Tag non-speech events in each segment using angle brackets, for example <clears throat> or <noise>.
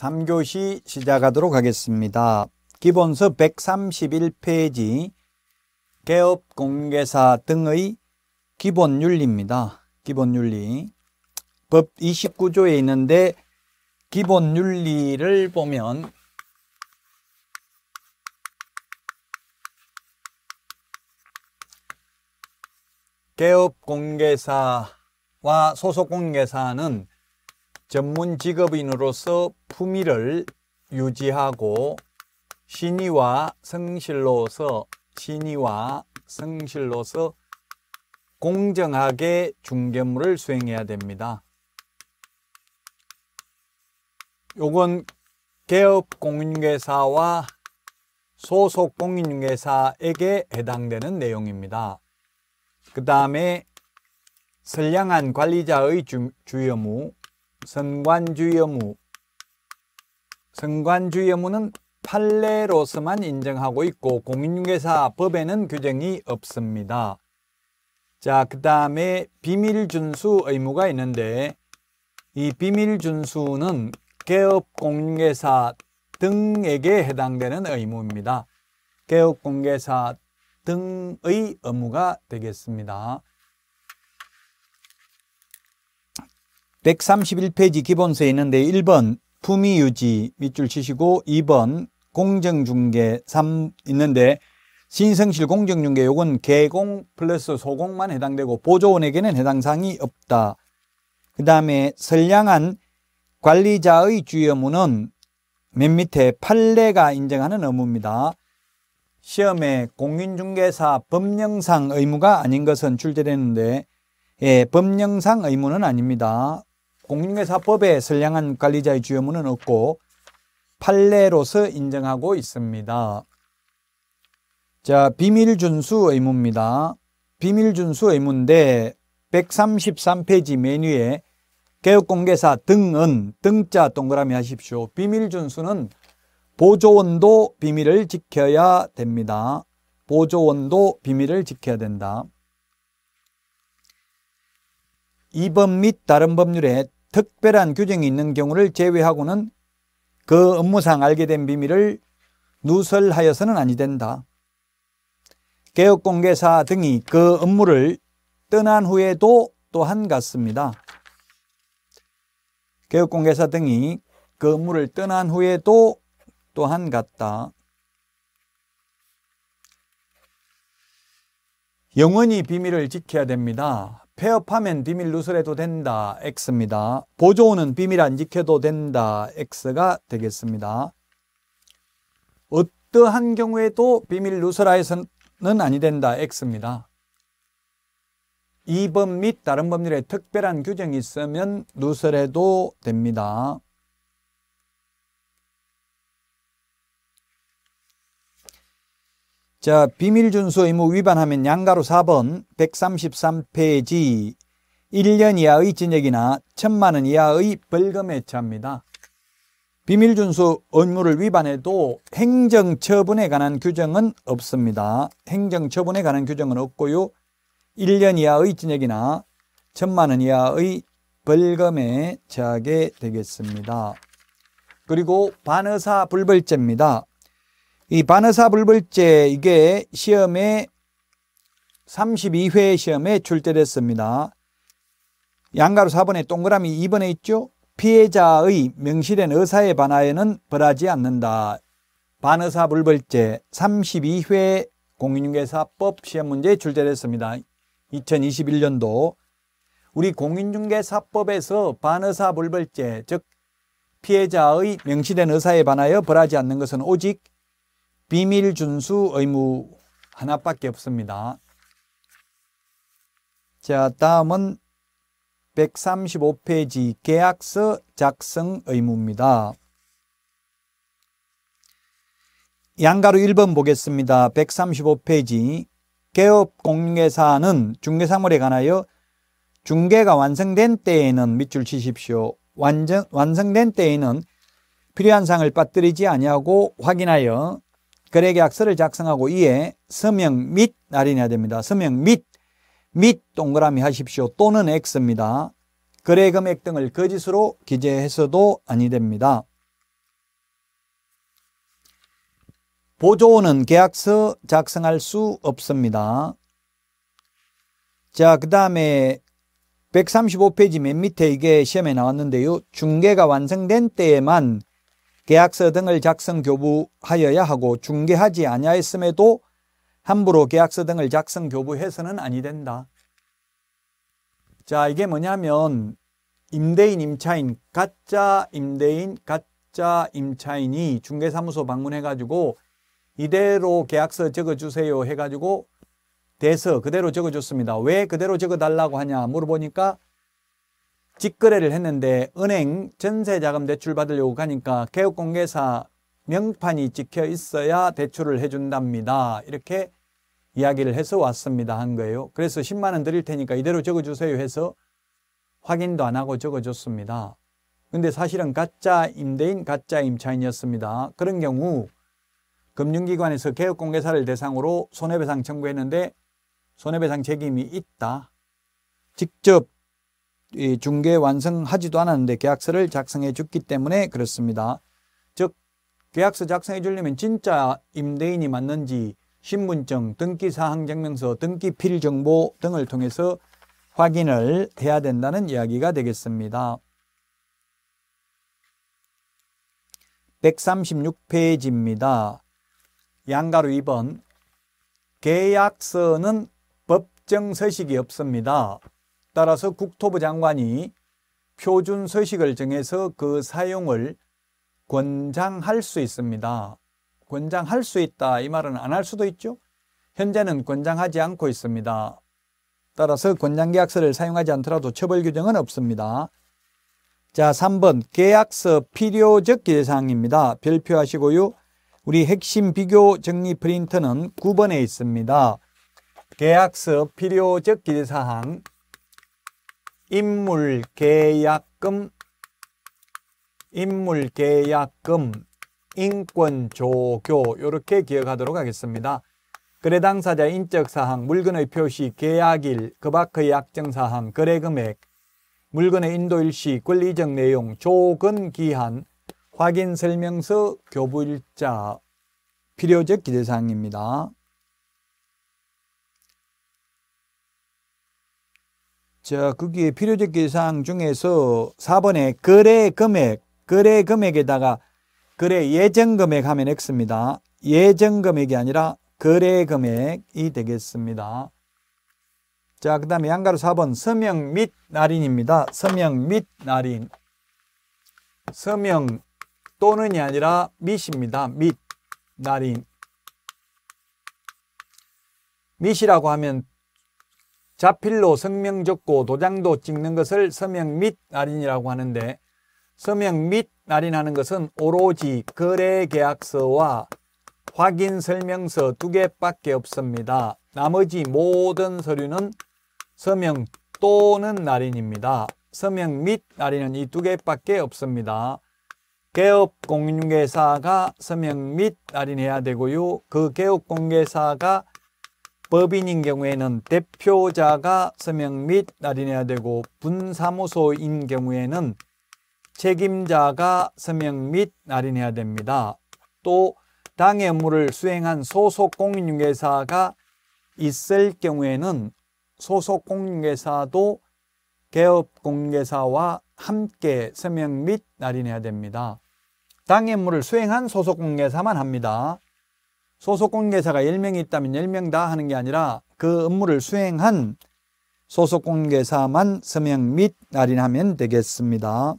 3교시 시작하도록 하겠습니다. 기본서 131페이지 개업 공개사 등의 기본 윤리입니다. 기본 윤리. 법 29조에 있는데 기본 윤리를 보면 개업 공개사와 소속 공개사는 전문 직업인으로서 품위를 유지하고 신의와 성실로서 신의와 성실로서 공정하게 중개물을 수행해야 됩니다. 요건 개업 공인중사와 소속 공인중사에게 해당되는 내용입니다. 그 다음에 선량한 관리자의 주, 주여무 선관주의무 선관주의무는 판례로서만 인정하고 있고 공인중개사 법에는 규정이 없습니다. 자, 그 다음에 비밀준수 의무가 있는데 이 비밀준수는 개업공개사 등에게 해당되는 의무입니다. 개업공개사 등의 의무가 되겠습니다. 131페이지 기본서에 있는데 1번 품위유지 밑줄 치시고 2번 공정중개 3 있는데 신성실 공정중개 요건 개공 플러스 소공만 해당되고 보조원에게는 해당사항이 없다. 그 다음에 선량한 관리자의 주의의무는 맨 밑에 판례가 인정하는 의무입니다. 시험에 공인중개사 법령상 의무가 아닌 것은 출제되는데 예, 법령상 의무는 아닙니다. 공인중개사법에 선량한 관리자의 주요문은 없고 판례로서 인정하고 있습니다. 자, 비밀준수 의무입니다. 비밀준수 의무인데 133페이지 메뉴에 개업공개사 등은 등자 동그라미 하십시오. 비밀준수는 보조원도 비밀을 지켜야 됩니다. 보조원도 비밀을 지켜야 된다. 이법및 다른 법률에 특별한 규정이 있는 경우를 제외하고는 그 업무상 알게 된 비밀을 누설하여서는 아니 된다. 개혁공개사 등이 그 업무를 떠난 후에도 또한 같습니다. 개혁공개사 등이 그 업무를 떠난 후에도 또한 같다. 영원히 비밀을 지켜야 됩니다. 폐업하면 비밀 누설해도 된다 X입니다. 보조는 비밀 안 지켜도 된다 X가 되겠습니다. 어떠한 경우에도 비밀 누설하에서는 아니 된다 X입니다. 이 법 및 다른 법률에 특별한 규정이 있으면 누설해도 됩니다. 자, 비밀준수 의무 위반하면 양가로 4번 133페이지 1년 이하의 징역이나 1천만 원 이하의 벌금에 처합니다. 비밀준수 의무를 위반해도 행정처분에 관한 규정은 없습니다. 행정처분에 관한 규정은 없고요. 1년 이하의 징역이나 1천만 원 이하의 벌금에 처하게 되겠습니다. 그리고 반의사 불벌죄입니다. 이반어사 불벌죄 이게 시험에 32회 시험에 출제됐습니다. 양가로 4번에 동그라미 2번에 있죠. 피해자의 명실된 의사에 반하여는 벌하지 않는다. 반의사 불벌죄 32회 공인중개사법 시험 문제에 출제됐습니다. 2021년도 우리 공인중개사법에서 반의사 불벌죄 즉 피해자의 명실된 의사에 반하여 벌하지 않는 것은 오직 비밀 준수 의무 하나밖에 없습니다. 자, 다음은 135페이지 계약서 작성 의무입니다. 양가로 1번 보겠습니다. 135페이지 개업공인사는 중개사물에 관하여 중개가 완성된 때에는 밑줄 치십시오. 완전, 완성된 때에는 필요한 사을 빠뜨리지 아니하고 확인하여 거래 계약서를 작성하고 이에 서명 및 날인해야 됩니다. 서명 및, 및 동그라미 하십시오. 또는 X입니다. 거래 금액 등을 거짓으로 기재해서도 아니됩니다. 보조원은 계약서 작성할 수 없습니다. 자, 그 다음에 135페이지 맨 밑에 이게 시험에 나왔는데요. 중개가 완성된 때에만 계약서 등을 작성 교부하여야 하고 중개하지 아니하였음에도 함부로 계약서 등을 작성 교부해서는 아니 된다. 자, 이게 뭐냐면 임대인 임차인 가짜 임대인 가짜 임차인이 중개사무소 방문해 가지고 이대로 계약서 적어 주세요 해 가지고 돼서 그대로 적어 줬습니다. 왜 그대로 적어 달라고 하냐 물어보니까 직거래를 했는데 은행 전세자금 대출 받으려고 가니까 개업공개사 명판이 찍혀 있어야 대출을 해준답니다. 이렇게 이야기를 해서 왔습니다 한 거예요. 그래서 10만 원 드릴 테니까 이대로 적어주세요 해서 확인도 안 하고 적어줬습니다. 근데 사실은 가짜 임대인, 가짜 임차인이었습니다. 그런 경우 금융기관에서 개업공개사를 대상으로 손해배상 청구했는데 손해배상 책임이 있다. 직접 중개 완성하지도 않았는데 계약서를 작성해 줬기 때문에 그렇습니다. 즉 계약서 작성해 주려면 진짜 임대인이 맞는지 신분증, 등기사항증명서, 등기필정보 등을 통해서 확인을 해야 된다는 이야기가 되겠습니다. 136페이지입니다. 양가로 2번 계약서는 법정 서식이 없습니다. 따라서 국토부 장관이 표준 서식을 정해서 그 사용을 권장할 수 있습니다. 권장할 수 있다 이 말은 안 할 수도 있죠. 현재는 권장하지 않고 있습니다. 따라서 권장계약서를 사용하지 않더라도 처벌 규정은 없습니다. 자, 3번 계약서 필요적 예상입니다. 별표하시고요. 우리 핵심 비교 정리 프린트는 9번에 있습니다. 계약서 필요적 기사항 인물계약금 인물계약금 인권조교 이렇게 기억하도록 하겠습니다. 거래 당사자 인적사항, 물건의 표시, 계약일, 그밖의 약정사항, 거래금액, 물건의 인도일시, 권리적 내용, 조건기한, 확인설명서, 교부일자, 필요적 기재사항입니다. 자, 거기에 필요적 기사항 중에서 4번에 거래 금액, 거래 금액에다가 거래 예정 금액 하면 X입니다. 예정 금액이 아니라 거래 금액이 되겠습니다. 자, 그 다음에 양가로 4번 서명 및 날인입니다. 서명 및 날인. 서명 또는이 아니라 밑입니다. 밑, 날인. 밑이라고 하면 자필로 성명 적고 도장도 찍는 것을 서명 및 날인이라고 하는데 서명 및 날인하는 것은 오로지 거래계약서와 확인 설명서 두 개밖에 없습니다. 나머지 모든 서류는 서명 또는 날인입니다. 서명 및 날인은 이 두 개밖에 없습니다. 개업 공인중개사가 서명 및 날인해야 되고요. 그 개업 공개사가 법인인 경우에는 대표자가 서명 및 날인해야 되고 분사무소인 경우에는 책임자가 서명 및 날인해야 됩니다. 또 당의 업무를 수행한 소속 공인중개사가 있을 경우에는 소속 공인중개사도 개업 공개사와 함께 서명 및 날인해야 됩니다. 당의 업무를 수행한 소속 공개사만 합니다. 소속 공개사가 10명이 있다면 10명 다 하는 게 아니라 그 업무를 수행한 소속 공개사만 서명 및 날인하면 되겠습니다.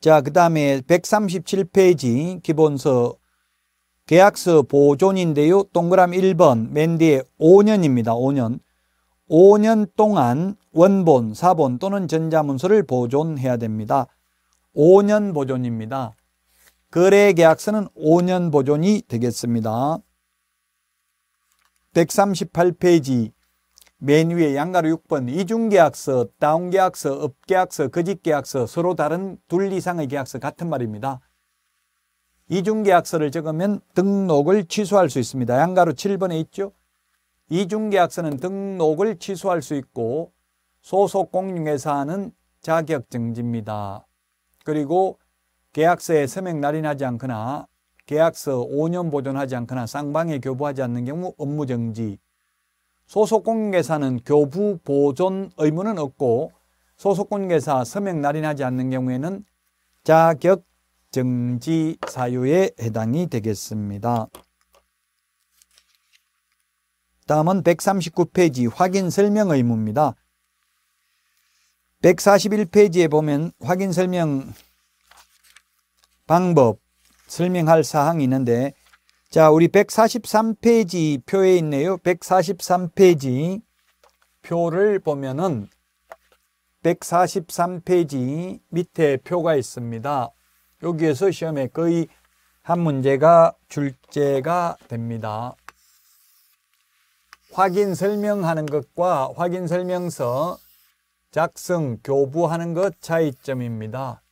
자, 그 다음에 137페이지 기본서 계약서 보존인데요. 동그라미 1번 맨 뒤에 5년입니다. 5년. 5년 동안 원본, 사본 또는 전자문서를 보존해야 됩니다. 5년 보존입니다. 거래계약서는 5년 보존이 되겠습니다. 138페이지 맨 위에 양가로 6번 이중계약서, 다운계약서, 업계약서, 거짓계약서 서로 다른 둘 이상의 계약서 같은 말입니다. 이중계약서를 적으면 등록을 취소할 수 있습니다. 양가로 7번에 있죠. 이중계약서는 등록을 취소할 수 있고 소속공인회사는 자격증지입니다. 그리고 계약서에 서명 날인하지 않거나 계약서 5년 보존하지 않거나 쌍방에 교부하지 않는 경우 업무정지 소속공인계사는 교부 보존 의무는 없고 소속공인계사 서명 날인하지 않는 경우에는 자격 정지 사유에 해당이 되겠습니다. 다음은 139페이지 확인 설명 의무입니다. 141페이지에 보면 확인 설명 방법 설명할 사항이 있는데 자 우리 143페이지 표에 있네요. 143페이지 표를 보면은 143페이지 밑에 표가 있습니다. 여기에서 시험에 거의 한 문제가 출제가 됩니다. 확인 설명하는 것과 확인 설명서 작성 교부하는 것 차이점입니다.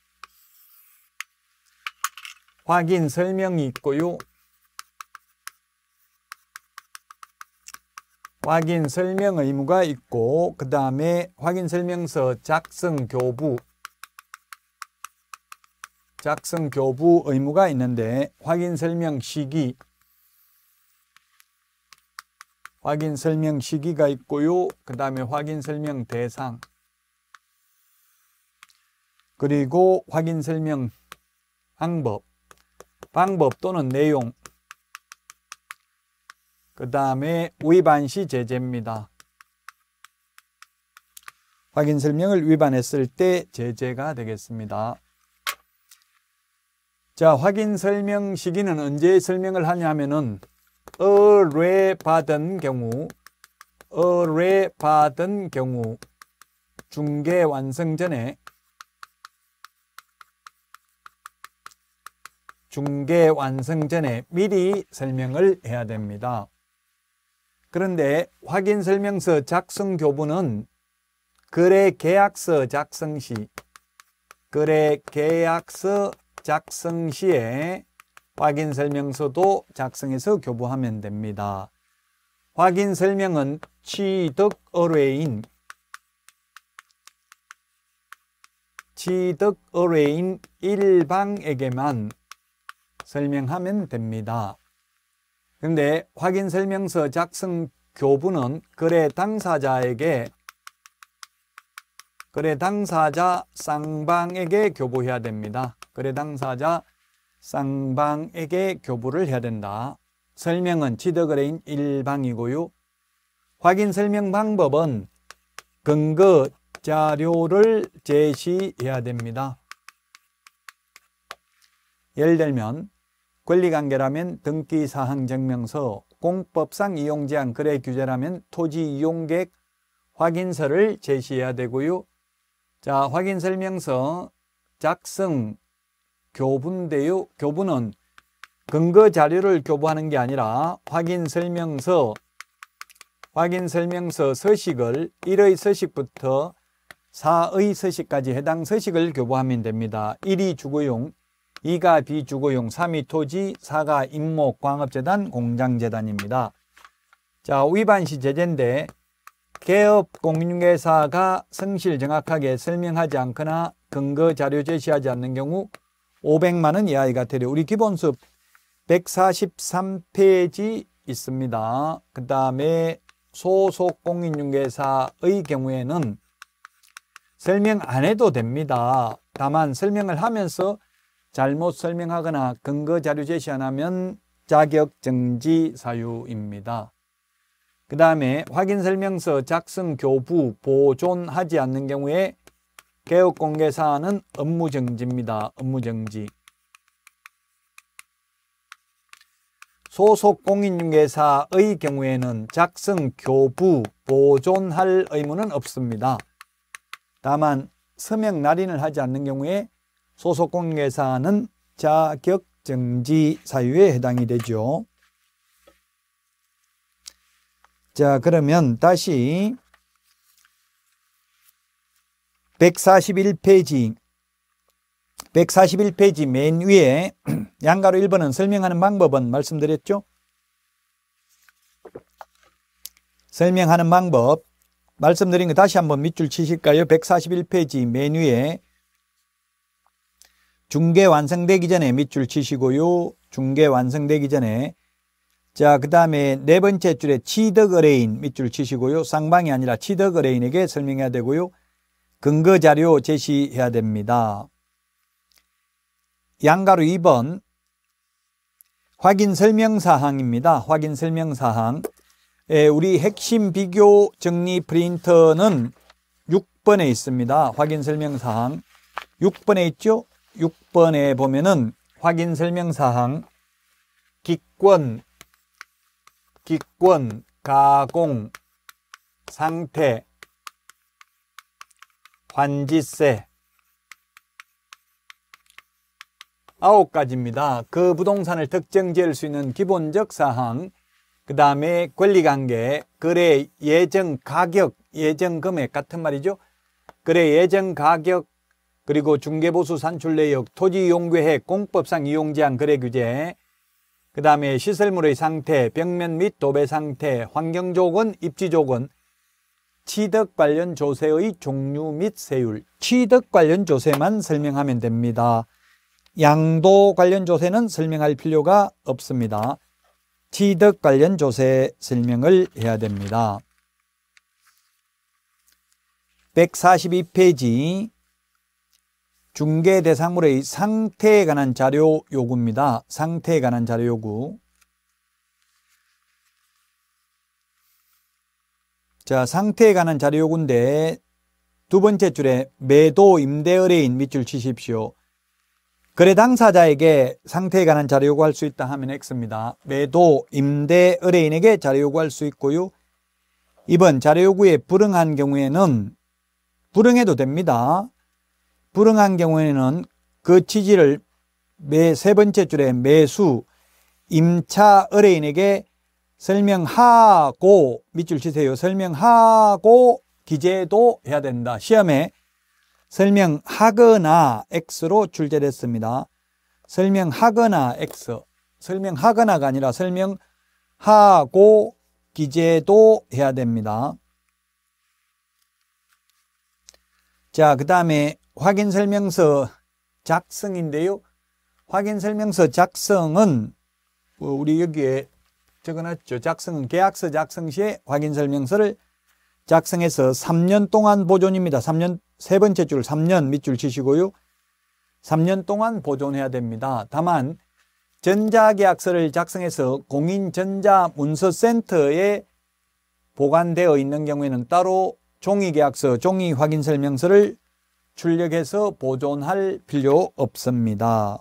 확인 설명이 있고요. 확인 설명 의무가 있고 그 다음에 확인 설명서 작성 교부 작성 교부 의무가 있는데 확인 설명 시기 확인 설명 시기가 있고요. 그 다음에 확인 설명 대상 그리고 확인 설명 방법 방법 또는 내용 그 다음에 위반 시 제재입니다. 확인 설명을 위반했을 때 제재가 되겠습니다. 자, 확인 설명 시기는 언제 설명을 하냐면은 의뢰받은 경우, 의뢰받은 경우 중개 완성 전에 중개 완성 전에 미리 설명을 해야 됩니다. 그런데 확인 설명서 작성 교부는 거래 계약서 작성 시 거래 계약서 작성 시에 확인 설명서도 작성해서 교부하면 됩니다. 확인 설명은 취득 의뢰인 취득 의뢰인 일방에게만 설명하면 됩니다. 근데 확인 설명서 작성 교부는 거래 당사자에게 거래 당사자 쌍방에게 교부해야 됩니다. 거래 당사자 쌍방에게 교부를 해야 된다. 설명은 취득거래인 일방이고요. 확인 설명 방법은 근거 자료를 제시해야 됩니다. 예를 들면 권리관계라면 등기사항증명서, 공법상 이용제한 거래 규제라면 토지 이용객 확인서를 제시해야 되고요. 자, 확인설명서 작성 교부인데요. 교부는 근거 자료를 교부하는 게 아니라 확인설명서 확인설명서 서식을 1의 서식부터 4의 서식까지 해당 서식을 교부하면 됩니다. 1이 주거용, 이가 비주거용, 삼이 토지, 사가 임목, 광업재단, 공장재단입니다. 자, 위반시 제재인데 개업 공인중개사가 성실 정확하게 설명하지 않거나 근거 자료 제시하지 않는 경우 500만 원 이하의 과태료. 우리 기본습 143페이지 있습니다. 그 다음에 소속 공인중개사의 경우에는 설명 안 해도 됩니다. 다만 설명을 하면서 잘못 설명하거나 근거 자료 제시 안 하면 자격 정지 사유입니다. 그 다음에 확인 설명서 작성 교부 보존하지 않는 경우에 개업 공개 사안은 업무 정지입니다. 업무 정지. 소속 공인중개사의 경우에는 작성, 교부, 보존할 의무는 없습니다. 다만 서명 날인을 하지 않는 경우에 소속공개사는 자격 정지 사유에 해당이 되죠. 자, 그러면 다시 141페이지 141페이지 맨 위에 <clears throat> 양가로 1번은 설명하는 방법은 말씀드렸죠? 설명하는 방법 말씀드린 거 다시 한번 밑줄 치실까요? 141페이지 맨 위에 중계 완성되기 전에 밑줄 치시고요. 중계 완성되기 전에 자, 그 다음에 네 번째 줄에 취득 의뢰인 밑줄 치시고요. 쌍방이 아니라 취득 의뢰인에게 설명해야 되고요. 근거 자료 제시해야 됩니다. 양가로 2번 확인 설명 사항입니다. 확인 설명 사항. 예, 우리 핵심 비교 정리 프린터는 6번에 있습니다. 확인 설명 사항. 6번에 있죠? 6번에 보면은 확인 설명사항 기권, 기권, 가공, 상태, 환지세 아홉 가지입니다. 그 부동산을 특정 지을 수 있는 기본적 사항, 그 다음에 권리관계, 거래 예정 가격, 예정 금액 같은 말이죠. 거래 예정 가격, 그리고 중개보수 산출 내역, 토지 이용계획, 공법상 이용제한 거래 규제, 그 다음에 시설물의 상태, 벽면 및 도배 상태, 환경조건, 입지조건, 취득 관련 조세의 종류 및 세율, 취득 관련 조세만 설명하면 됩니다. 양도 관련 조세는 설명할 필요가 없습니다. 취득 관련 조세 설명을 해야 됩니다. 142페이지 중개 대상물의 상태에 관한 자료 요구입니다. 상태에 관한 자료 요구. 자, 상태에 관한 자료 요구인데 두 번째 줄에 매도 임대의뢰인 밑줄 치십시오. 거래 당사자에게 상태에 관한 자료 요구할 수 있다 하면 X입니다. 매도 임대의뢰인에게 자료 요구할 수 있고요. 이번 자료 요구에 불응한 경우에는 불응해도 됩니다. 불응한 경우에는 그 취지를 매 세 번째 줄에 매수 임차 의뢰인에게 설명하고 밑줄 치세요. 설명하고 기재도 해야 된다. 시험에 설명하거나 X로 출제됐습니다. 설명하거나 X. 설명하거나가 아니라 설명하고 기재도 해야 됩니다. 자, 그 다음에 확인 설명서 작성인데요. 확인 설명서 작성은 뭐 우리 여기에 적어놨죠. 작성은 계약서 작성 시에 확인 설명서를 작성해서 3년 동안 보존입니다. 3년 세 번째 줄 3년 밑줄 치시고요. 3년 동안 보존해야 됩니다. 다만 전자계약서를 작성해서 공인전자문서센터에 보관되어 있는 경우에는 따로 종이계약서, 종이 확인설명서를 출력해서 보존할 필요 없습니다.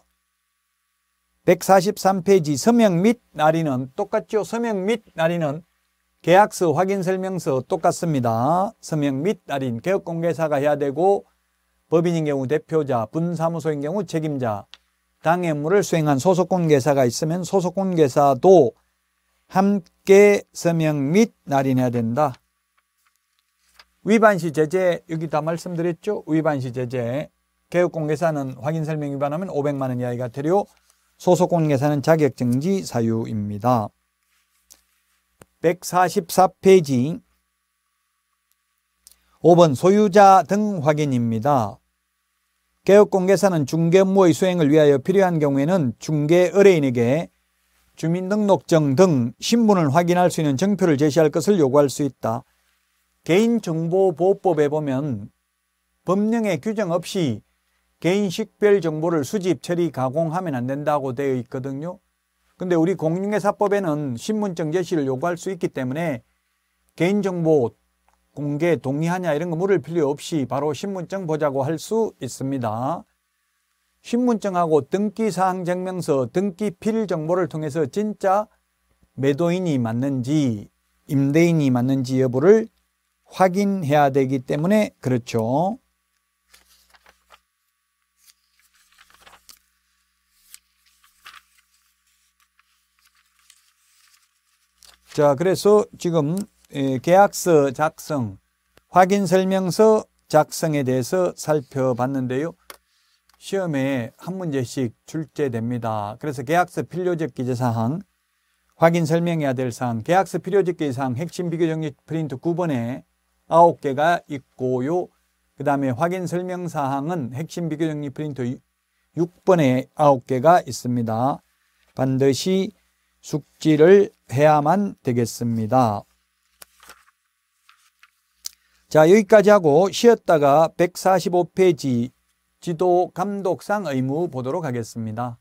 143페이지 서명 및 날인은 똑같죠. 서명 및 날인은 계약서 확인 설명서 똑같습니다. 서명 및 날인 개업공개사가 해야 되고 법인인 경우 대표자, 분사무소인 경우 책임자, 당의 업무를 수행한 소속공개사가 있으면 소속공개사도 함께 서명 및 날인해야 된다. 위반시 제재 여기 다 말씀드렸죠. 위반시 제재 개업공개사는 확인설명 위반하면 500만 원이하의 과태료 소속공개사는 자격정지 사유입니다. 144페이지 5번 소유자 등 확인입니다. 개업공개사는 중개업무의 수행을 위하여 필요한 경우에는 중개의뢰인에게 주민등록증 등 신분을 확인할 수 있는 증표를 제시할 것을 요구할 수 있다. 개인정보보호법에 보면 법령의 규정 없이 개인 식별 정보를 수집, 처리, 가공하면 안 된다고 되어 있거든요. 근데 우리 공인개사법에는 신분증 제시를 요구할 수 있기 때문에 개인정보 공개 동의하냐 이런 거 물을 필요 없이 바로 신분증 보자고 할 수 있습니다. 신분증하고 등기사항증명서, 등기필 정보를 통해서 진짜 매도인이 맞는지 임대인이 맞는지 여부를 확인해야 되기 때문에 그렇죠. 자, 그래서 지금 계약서 작성, 확인 설명서 작성에 대해서 살펴봤는데요. 시험에 한 문제씩 출제됩니다. 그래서 계약서 필요적 기재사항, 확인 설명해야 될 사항, 계약서 필요적 기재사항 핵심 비교 정리 프린트 9번에 아홉 개가 있고요. 그 다음에 확인 설명사항은 핵심 비교정리 프린터 6번에 아홉 개가 있습니다. 반드시 숙지를 해야만 되겠습니다. 자 여기까지 하고 쉬었다가 145페이지 지도 감독상 의무 보도록 하겠습니다.